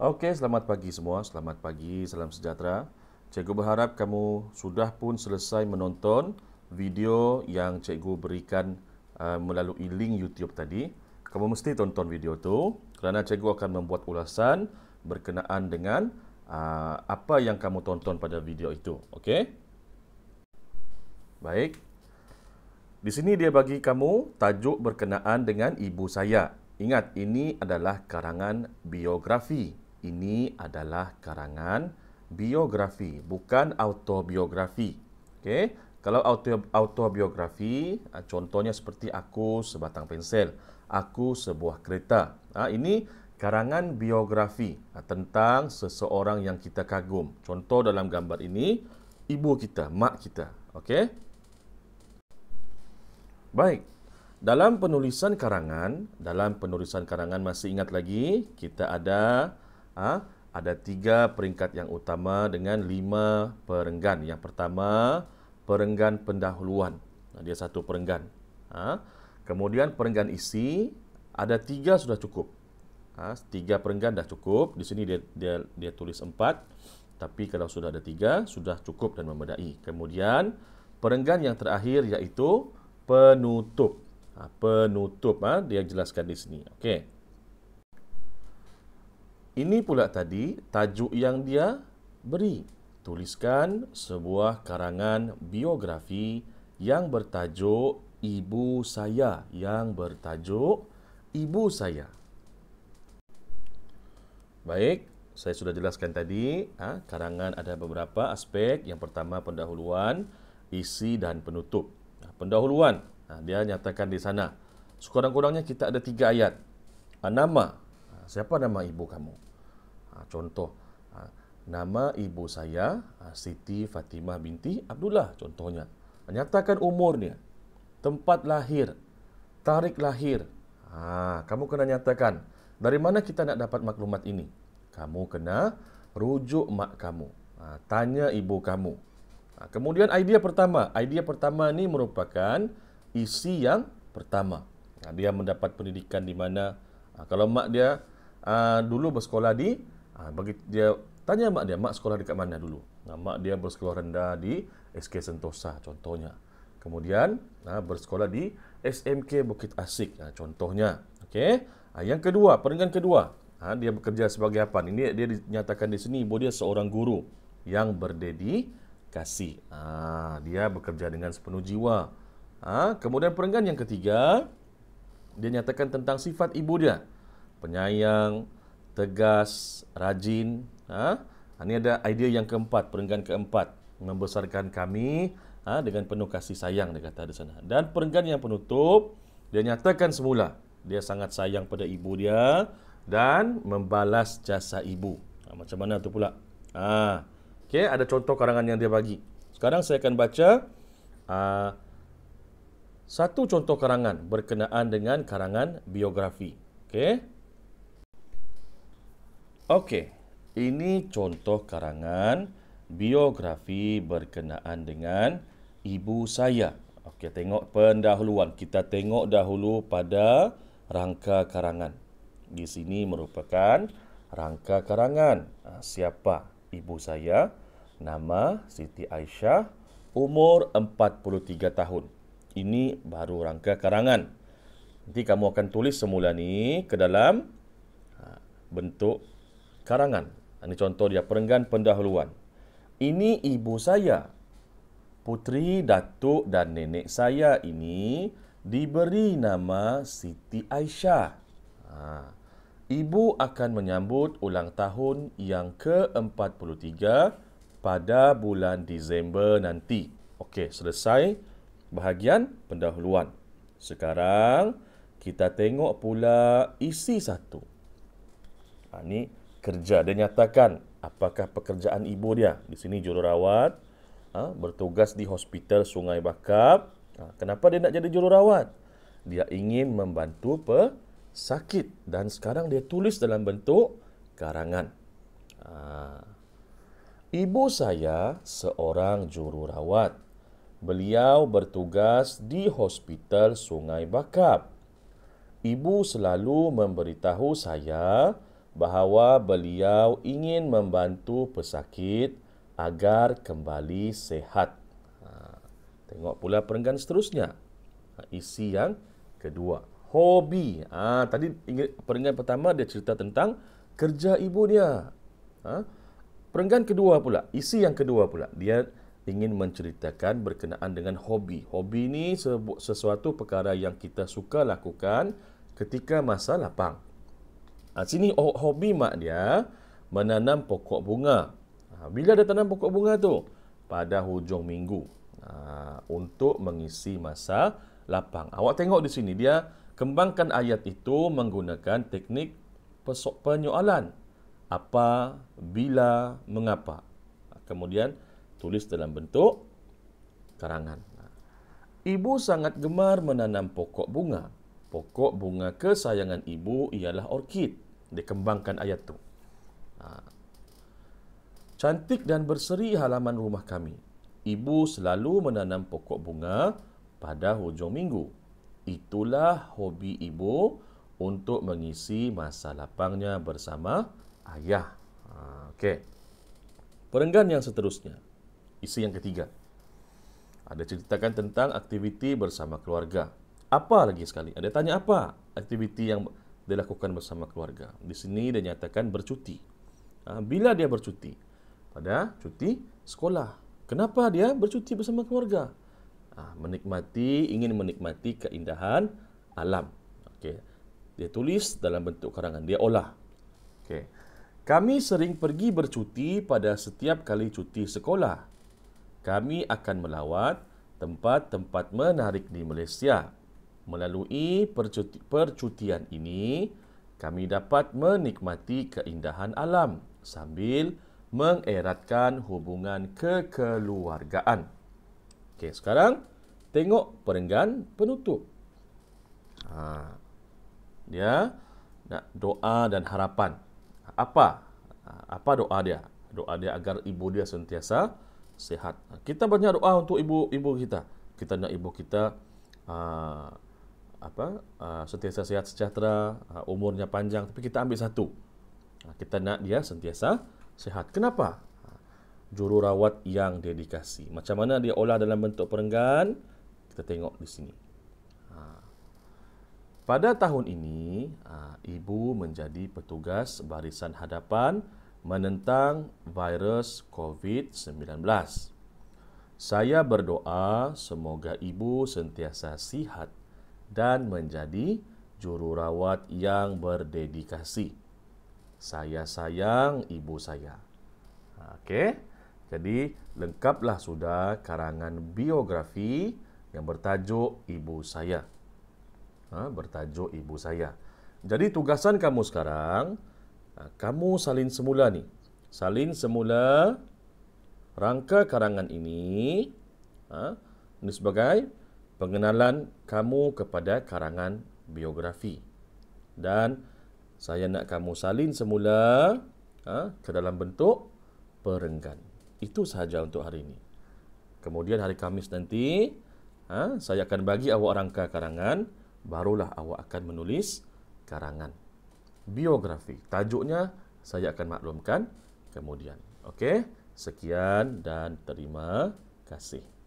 Okay, selamat pagi semua. Selamat pagi, salam sejahtera. Cikgu berharap kamu sudah pun selesai menonton video yang cikgu berikan uh, melalui link YouTube tadi. Kamu mesti tonton video tu kerana cikgu akan membuat ulasan berkenaan dengan uh, apa yang kamu tonton pada video itu. Okay? Baik. Di sini dia bagi kamu tajuk berkenaan dengan ibu saya. Ingat, ini adalah karangan biografi ini adalah karangan biografi, bukan autobiografi. Okay? Kalau autobiografi, ah, contohnya seperti aku sebatang pensel, aku sebuah kereta. Ah, ini karangan biografi ah, tentang seseorang yang kita kagum. Contoh dalam gambar ini, ibu kita, mak kita. Okay? Baik, dalam penulisan karangan, dalam penulisan karangan masih ingat lagi, kita ada ha? ada tiga peringkat yang utama dengan lima perenggan. Yang pertama, perenggan pendahuluan. Dia satu perenggan. Ha? Kemudian perenggan isi, ada tiga sudah cukup. Ha? Tiga perenggan dah cukup. Di sini dia, dia, dia tulis empat. Tapi kalau sudah ada tiga, sudah cukup dan memadai. Kemudian, perenggan yang terakhir iaitu penutup. Ha, penutup, ha? dia jelaskan di sini. Okey. Ini pula tadi tajuk yang dia beri. Tuliskan sebuah karangan biografi yang bertajuk Ibu Saya yang bertajuk Ibu Saya. Baik, saya sudah jelaskan tadi ha, karangan ada beberapa aspek. Yang pertama pendahuluan, isi dan penutup. Ha, pendahuluan ha, dia nyatakan di sana. Sekurang-kurangnya kita ada tiga ayat. nama siapa nama ibu kamu? Ha, contoh, ha, nama ibu saya ha, Siti Fatimah binti Abdullah contohnya. Nyatakan umurnya, tempat lahir, tarikh lahir. Ha, kamu kena nyatakan. Dari mana kita nak dapat maklumat ini? Kamu kena rujuk mak kamu. Ha, tanya ibu kamu. Ha, kemudian idea pertama. Idea pertama ni merupakan isi yang pertama. Ha, dia mendapat pendidikan di mana. Ha, kalau mak dia uh, dulu bersekolah di uh, bagi dia tanya mak dia mak sekolah dekat mana dulu nah, mak dia bersekolah rendah di SK Sentosa contohnya kemudian uh, bersekolah di SMK Bukit Asik uh, contohnya okey uh, yang kedua peringkat kedua uh, dia bekerja sebagai apa ini dia dinyatakan di sini bahawa dia seorang guru yang berdedikasi uh, dia bekerja dengan sepenuh jiwa uh, kemudian peringkat yang ketiga dia nyatakan tentang sifat ibu dia penyayang, tegas, rajin. Ha? Ini ha, ada idea yang keempat, perenggan keempat. Membesarkan kami ha? dengan penuh kasih sayang, dia kata di sana. Dan perenggan yang penutup, dia nyatakan semula. Dia sangat sayang pada ibu dia dan membalas jasa ibu. Ha, macam mana tu pula? Ha. Okay, ada contoh karangan yang dia bagi. Sekarang saya akan baca uh, satu contoh karangan berkenaan dengan karangan biografi. Okay. Okey, ini contoh karangan biografi berkenaan dengan ibu saya. Okey, tengok pendahuluan. Kita tengok dahulu pada rangka karangan. Di sini merupakan rangka karangan. Ah, siapa ibu saya? Nama Siti Aisyah, umur 43 tahun. Ini baru rangka karangan. Nanti kamu akan tulis semula ni ke dalam ah, bentuk karangan. Ini contoh dia, perenggan pendahuluan. Ini ibu saya. Puteri, datuk dan nenek saya ini diberi nama Siti Aisyah. Ha. Ibu akan menyambut ulang tahun yang ke-43 pada bulan Disember nanti. Okey, selesai bahagian pendahuluan. Sekarang kita tengok pula isi satu. Ha, ni kerja. Dia nyatakan apakah pekerjaan ibu dia. Di sini jururawat ha, bertugas di hospital Sungai Bakap. Ha, ah, kenapa dia nak jadi jururawat? Dia ingin membantu pesakit dan sekarang dia tulis dalam bentuk karangan. Ha, ibu saya seorang jururawat. Beliau bertugas di hospital Sungai Bakap. Ibu selalu memberitahu saya bahawa beliau ingin membantu pesakit agar kembali sehat. Ha, tengok pula perenggan seterusnya. Ha, isi yang kedua. Hobi. Ha, tadi perenggan pertama dia cerita tentang kerja ibu dia. Ha? Perenggan kedua pula. Isi yang kedua pula. Dia ingin menceritakan berkenaan dengan hobi. Hobi ni sesuatu perkara yang kita suka lakukan ketika masa lapang. Ha, sini hobi mak dia menanam pokok bunga. Ha, bila dia tanam pokok bunga tu? Pada hujung minggu. Ha, untuk mengisi masa lapang. Awak tengok di sini dia kembangkan ayat itu menggunakan teknik pesok penyoalan. Apa, bila, mengapa. Kemudian tulis dalam bentuk karangan. Ibu sangat gemar menanam pokok bunga pokok bunga kesayangan ibu ialah orkid. Dia kembangkan ayat tu. Ha. Cantik dan berseri halaman rumah kami. Ibu selalu menanam pokok bunga pada hujung minggu. Itulah hobi ibu untuk mengisi masa lapangnya bersama ayah. Ha, Okey. Perenggan yang seterusnya. Isi yang ketiga. Ada ceritakan tentang aktiviti bersama keluarga apa lagi sekali? Dia tanya apa aktiviti yang dia lakukan bersama keluarga? Di sini dia nyatakan bercuti. Ah, bila dia bercuti? Pada cuti sekolah. Kenapa dia bercuti bersama keluarga? Ah, menikmati, ingin menikmati keindahan alam. Okay. Dia tulis dalam bentuk karangan. Dia olah. Okay. Kami sering pergi bercuti pada setiap kali cuti sekolah. Kami akan melawat tempat-tempat menarik di Malaysia. Melalui percuti, percutian ini, kami dapat menikmati keindahan alam sambil mengeratkan hubungan kekeluargaan. Okey, sekarang tengok perenggan penutup. Ha. Dia nak doa dan harapan. Apa? Apa doa dia? Doa dia agar ibu dia sentiasa sehat. Kita banyak doa untuk ibu-ibu kita. Kita nak ibu kita ha, apa uh, sentiasa sehat sejahtera uh, umurnya panjang tapi kita ambil satu uh, kita nak dia sentiasa sehat kenapa uh, jururawat yang dedikasi macam mana dia olah dalam bentuk perenggan kita tengok di sini uh, pada tahun ini uh, ibu menjadi petugas barisan hadapan menentang virus COVID-19 saya berdoa semoga ibu sentiasa sihat dan menjadi jururawat yang berdedikasi. Saya sayang ibu saya. Okey. Jadi lengkaplah sudah karangan biografi yang bertajuk ibu saya. Ha, bertajuk ibu saya. Jadi tugasan kamu sekarang, ha, kamu salin semula ni. Salin semula rangka karangan ini ha, ini sebagai pengenalan kamu kepada karangan biografi dan saya nak kamu salin semula ha, ke dalam bentuk perenggan. Itu sahaja untuk hari ini. Kemudian hari Kamis nanti ha, saya akan bagi awak rangka karangan barulah awak akan menulis karangan biografi. Tajuknya saya akan maklumkan kemudian. Okey, sekian dan terima kasih.